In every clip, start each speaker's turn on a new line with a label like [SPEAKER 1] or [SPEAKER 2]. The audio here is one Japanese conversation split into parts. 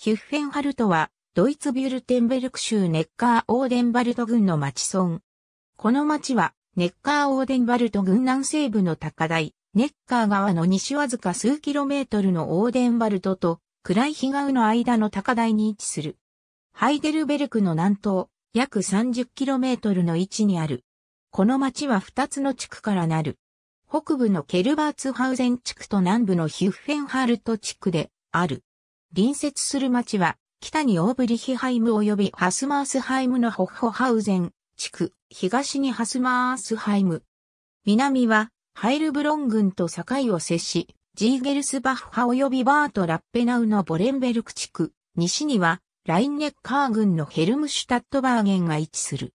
[SPEAKER 1] ヒュッフェンハルトは、ドイツビュルテンベルク州ネッカー・オーデンバルト郡の町村。この町は、ネッカー・オーデンバルト郡南西部の高台、ネッカー川の西わずか数キロメートルのオーデンバルトと、暗い日顔の間の高台に位置する。ハイデルベルクの南東、約3 0トルの位置にある。この町は2つの地区からなる。北部のケルバーツハウゼン地区と南部のヒュッフェンハルト地区である。隣接する町は、北にオーブリヒハイム及びハスマースハイムのホッホハウゼン地区、東にハスマースハイム。南は、ハイルブロン郡と境を接し、ジーゲルスバッハ及びバート・ラッペナウのボレンベルク地区、西には、ラインネッカー郡のヘルムシュタットバーゲンが位置する。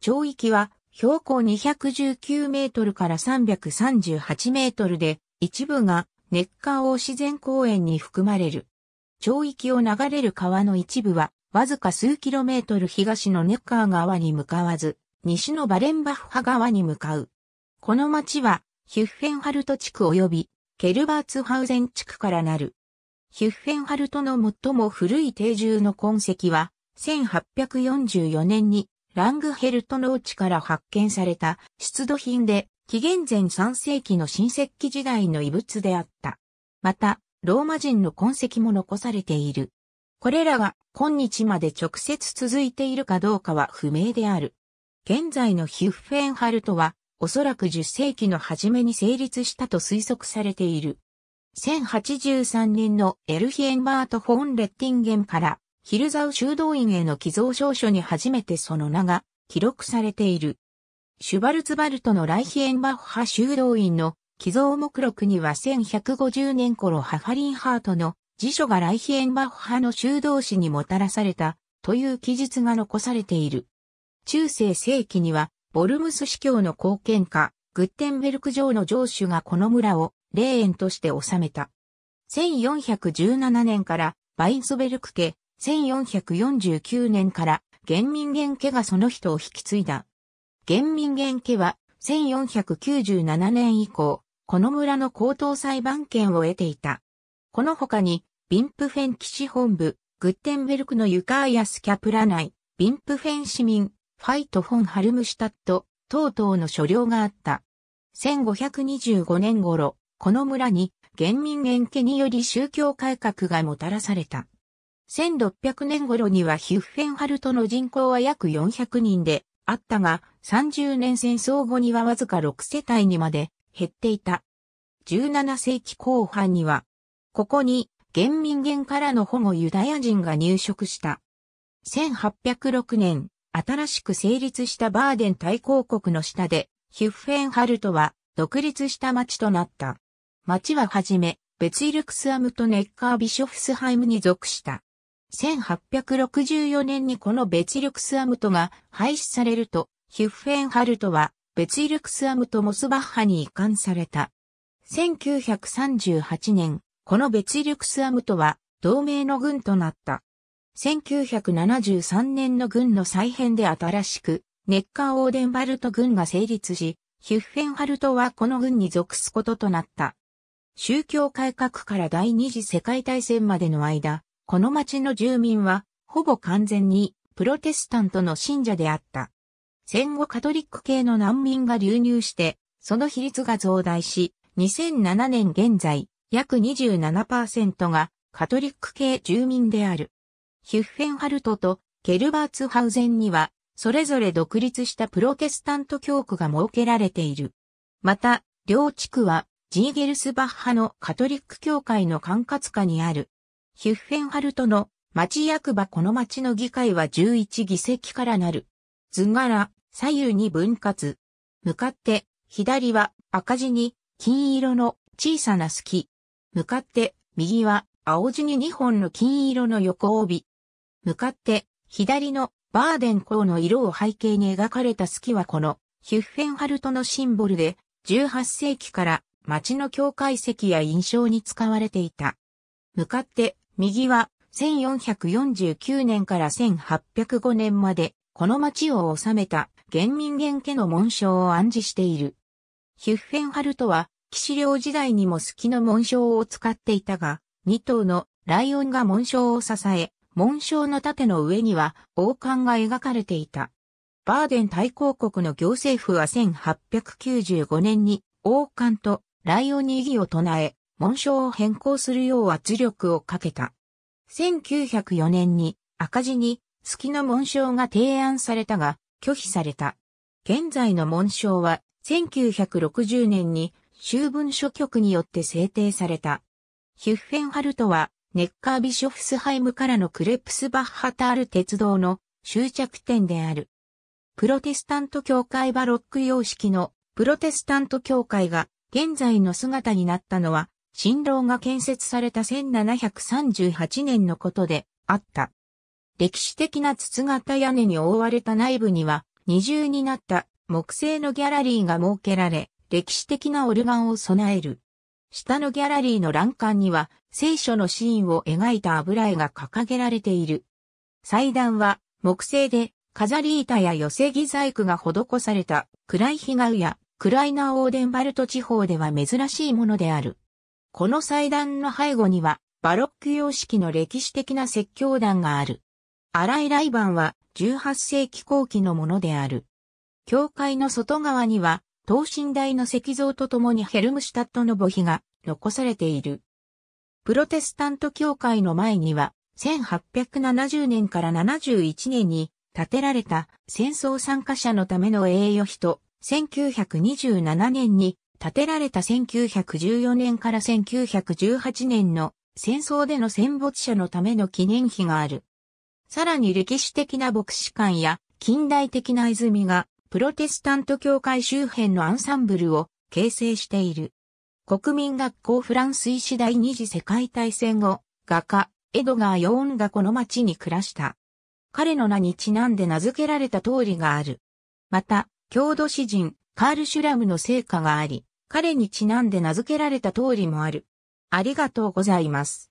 [SPEAKER 1] 町域は、標高219メートルから338メートルで、一部がネッカー王自然公園に含まれる。町域を流れる川の一部は、わずか数キロメートル東のネッカー川に向かわず、西のバレンバフハ川に向かう。この町は、ヒュッフェンハルト地区及び、ケルバーツハウゼン地区からなる。ヒュッフェンハルトの最も古い定住の痕跡は、1844年にラングヘルト農地から発見された出土品で、紀元前3世紀の新石器時代の遺物であった。また、ローマ人の痕跡も残されている。これらが今日まで直接続いているかどうかは不明である。現在のヒュッフェンハルトは、おそらく10世紀の初めに成立したと推測されている。1083年のエルヒエンバート・フォン・レッティンゲンから、ヒルザウ修道院への寄贈証書に初めてその名が記録されている。シュバルツバルトのライヒエンバッハ修道院の寄贈目録には1150年頃ハファリンハートの辞書がライヒエンバッハ派の修道士にもたらされたという記述が残されている。中世世紀にはボルムス司教の貢献家、グッテンベルク城の城主がこの村を霊園として治めた。1417年からバインソベルク家、1449年から玄民元家がその人を引き継いだ。玄民元家は1497年以降、この村の高等裁判権を得ていた。この他に、ビンプフェン騎士本部、グッテンベルクのユカーヤスキャプラ内、ビンプフェン市民、ファイト・フォン・ハルムシュタット、等々の所領があった。1525年頃、この村に、原民縁家により宗教改革がもたらされた。1600年頃にはヒュッフェンハルトの人口は約400人であったが、30年戦争後にはわずか6世帯にまで減っていた。17世紀後半には、ここに原民元からの保護ユダヤ人が入植した。1806年、新しく成立したバーデン大公国の下で、ヒュッフェンハルトは独立した町となった。町ははじめ、ベツイルクスアムとネッカービショフスハイムに属した。1864年にこのベツイルクスアムトが廃止されると、ヒュッフェンハルトはベツイルクスアムとモスバッハに移管された。1938年、このベツイルクスアムとは同盟の軍となった。1973年の軍の再編で新しく、ネッカーオーデンバルト軍が成立し、ヒュッフェンハルトはこの軍に属すこととなった。宗教改革から第二次世界大戦までの間、この町の住民は、ほぼ完全にプロテスタントの信者であった。戦後カトリック系の難民が流入して、その比率が増大し、2007年現在、約27%がカトリック系住民である。ヒュッフェンハルトとケルバーツハウゼンには、それぞれ独立したプロテスタント教区が設けられている。また、両地区は、ジーゲルスバッハのカトリック教会の管轄下にある。ヒュッフェンハルトの町役場この町の議会は11議席からなる。図柄、左右に分割。向かって、左は赤字に金色の小さな隙。向かって、右は青字に2本の金色の横帯。向かって、左のバーデン校の色を背景に描かれた隙はこのヒュッフェンハルトのシンボルで18世紀から町の境界石や印象に使われていた。向かって右は1449年から1805年までこの町を治めた元民元家の紋章を暗示している。ヒュッフェンハルトは、騎士領時代にも隙の紋章を使っていたが、2頭のライオンが紋章を支え、紋章の盾の上には王冠が描かれていた。バーデン大公国の行政府は1895年に王冠とライオンに異議を唱え、紋章を変更するよう圧力をかけた。1904年に赤字に月の紋章が提案されたが、拒否された。現在の紋章は1960年に州文書局によって制定された。ヒュッフェンハルトはネッカービショフスハイムからのクレプスバッハタール鉄道の終着点である。プロテスタント教会バロック様式のプロテスタント教会が現在の姿になったのは、新郎が建設された1738年のことであった。歴史的な筒型屋根に覆われた内部には、二重になった木製のギャラリーが設けられ、歴史的なオルガンを備える。下のギャラリーの欄干には、聖書のシーンを描いた油絵が掲げられている。祭壇は木製で、飾り板や寄せ木細工が施された、暗い日がうや、暗いなオーデンバルト地方では珍しいものである。この祭壇の背後には、バロック様式の歴史的な説教壇がある。新井バンは18世紀後期のものである。教会の外側には、等身大の石像とともにヘルムシュタットの墓碑が残されている。プロテスタント教会の前には、1870年から71年に建てられた戦争参加者のための栄誉碑と、1927年に建てられた1914年から1918年の戦争での戦没者のための記念碑がある。さらに歴史的な牧師館や近代的な泉がプロテスタント教会周辺のアンサンブルを形成している。国民学校フランス医師第二次世界大戦後、画家、エドガー・ヨーンがこの町に暮らした。彼の名にちなんで名付けられた通りがある。また、郷土詩人、カール・シュラムの成果があり、彼にちなんで名付けられた通りもある。ありがとうございます。